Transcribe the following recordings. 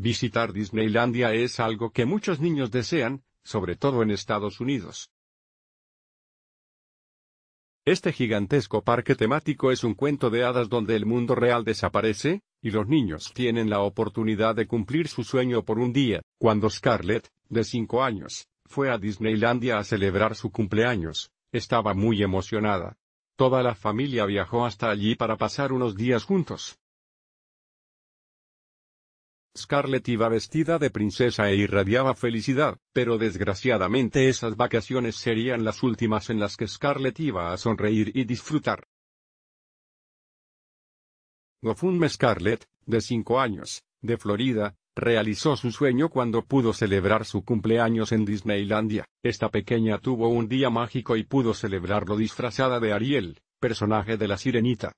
Visitar Disneylandia es algo que muchos niños desean, sobre todo en Estados Unidos. Este gigantesco parque temático es un cuento de hadas donde el mundo real desaparece, y los niños tienen la oportunidad de cumplir su sueño por un día. Cuando Scarlett, de 5 años, fue a Disneylandia a celebrar su cumpleaños, estaba muy emocionada. Toda la familia viajó hasta allí para pasar unos días juntos. Scarlett iba vestida de princesa e irradiaba felicidad, pero desgraciadamente esas vacaciones serían las últimas en las que Scarlett iba a sonreír y disfrutar. Gofundme Scarlett, de cinco años, de Florida, realizó su sueño cuando pudo celebrar su cumpleaños en Disneylandia. Esta pequeña tuvo un día mágico y pudo celebrarlo disfrazada de Ariel, personaje de la sirenita.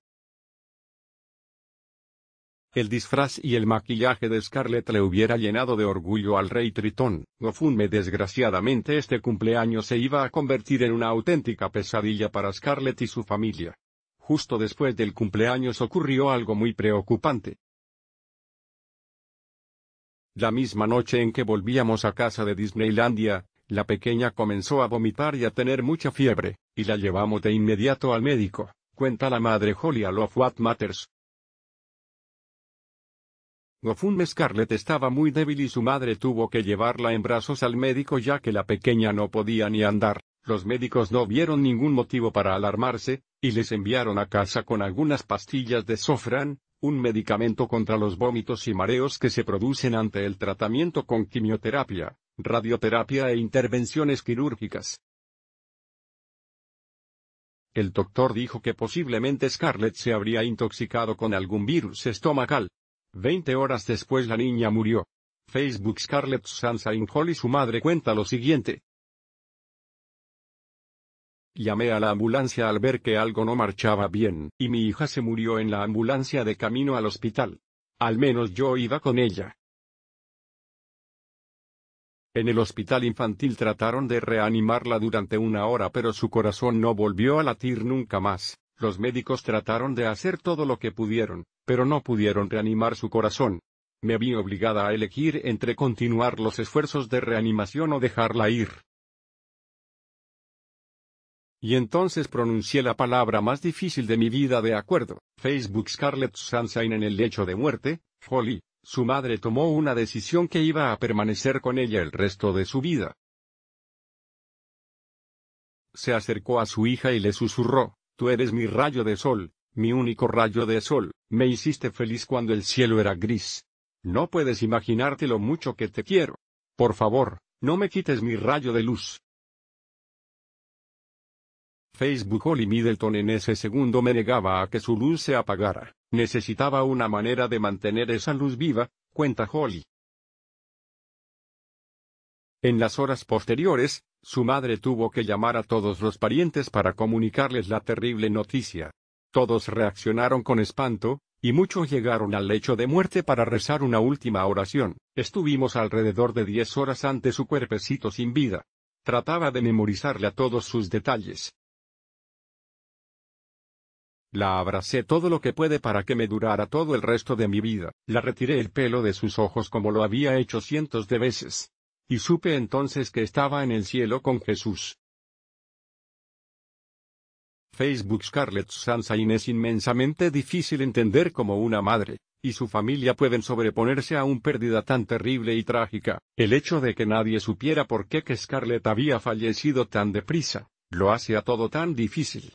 El disfraz y el maquillaje de Scarlett le hubiera llenado de orgullo al rey Tritón. Gofume desgraciadamente este cumpleaños se iba a convertir en una auténtica pesadilla para Scarlett y su familia. Justo después del cumpleaños ocurrió algo muy preocupante. La misma noche en que volvíamos a casa de Disneylandia, la pequeña comenzó a vomitar y a tener mucha fiebre, y la llevamos de inmediato al médico, cuenta la madre Holly a Love What Matters. Gofun Scarlett estaba muy débil y su madre tuvo que llevarla en brazos al médico ya que la pequeña no podía ni andar. Los médicos no vieron ningún motivo para alarmarse, y les enviaron a casa con algunas pastillas de sofran, un medicamento contra los vómitos y mareos que se producen ante el tratamiento con quimioterapia, radioterapia e intervenciones quirúrgicas. El doctor dijo que posiblemente Scarlett se habría intoxicado con algún virus estomacal, Veinte horas después la niña murió. Facebook Scarlett Sansa Hall y su madre cuenta lo siguiente. Llamé a la ambulancia al ver que algo no marchaba bien, y mi hija se murió en la ambulancia de camino al hospital. Al menos yo iba con ella. En el hospital infantil trataron de reanimarla durante una hora pero su corazón no volvió a latir nunca más. Los médicos trataron de hacer todo lo que pudieron, pero no pudieron reanimar su corazón. Me vi obligada a elegir entre continuar los esfuerzos de reanimación o dejarla ir. Y entonces pronuncié la palabra más difícil de mi vida de acuerdo. Facebook Scarlett Sunshine en el lecho de muerte, Holly, su madre tomó una decisión que iba a permanecer con ella el resto de su vida. Se acercó a su hija y le susurró, Tú eres mi rayo de sol, mi único rayo de sol, me hiciste feliz cuando el cielo era gris. No puedes imaginarte lo mucho que te quiero. Por favor, no me quites mi rayo de luz. Facebook Holly Middleton en ese segundo me negaba a que su luz se apagara. Necesitaba una manera de mantener esa luz viva, cuenta Holly. En las horas posteriores, su madre tuvo que llamar a todos los parientes para comunicarles la terrible noticia. Todos reaccionaron con espanto, y muchos llegaron al lecho de muerte para rezar una última oración. Estuvimos alrededor de diez horas ante su cuerpecito sin vida. Trataba de memorizarle a todos sus detalles. La abracé todo lo que puede para que me durara todo el resto de mi vida. La retiré el pelo de sus ojos como lo había hecho cientos de veces y supe entonces que estaba en el cielo con Jesús. Facebook Scarlett Sansain es inmensamente difícil entender cómo una madre y su familia pueden sobreponerse a una pérdida tan terrible y trágica. El hecho de que nadie supiera por qué que Scarlett había fallecido tan deprisa, lo hace a todo tan difícil.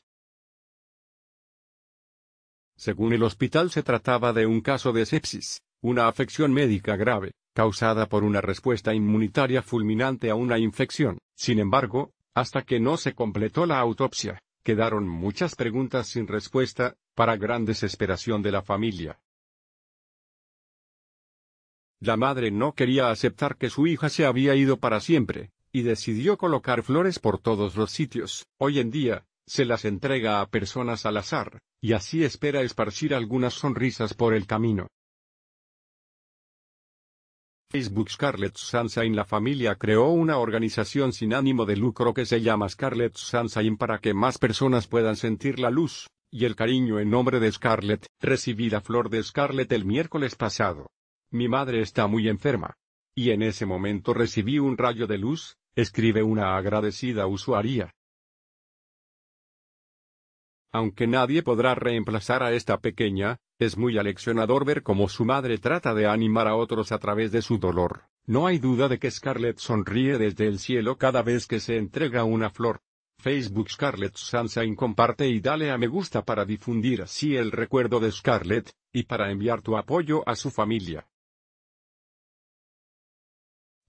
Según el hospital se trataba de un caso de sepsis, una afección médica grave, causada por una respuesta inmunitaria fulminante a una infección. Sin embargo, hasta que no se completó la autopsia, quedaron muchas preguntas sin respuesta, para gran desesperación de la familia. La madre no quería aceptar que su hija se había ido para siempre, y decidió colocar flores por todos los sitios. Hoy en día, se las entrega a personas al azar, y así espera esparcir algunas sonrisas por el camino. Facebook Scarlett Sunshine La familia creó una organización sin ánimo de lucro que se llama Scarlett Sunshine para que más personas puedan sentir la luz, y el cariño en nombre de Scarlett. Recibí la flor de Scarlett el miércoles pasado. Mi madre está muy enferma. Y en ese momento recibí un rayo de luz, escribe una agradecida usuaria. Aunque nadie podrá reemplazar a esta pequeña, es muy aleccionador ver cómo su madre trata de animar a otros a través de su dolor. No hay duda de que Scarlett sonríe desde el cielo cada vez que se entrega una flor. Facebook Scarlett Sunshine comparte y dale a me gusta para difundir así el recuerdo de Scarlett, y para enviar tu apoyo a su familia.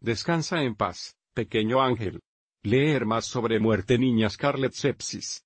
Descansa en paz, pequeño ángel. Leer más sobre muerte niña Scarlett Sepsis.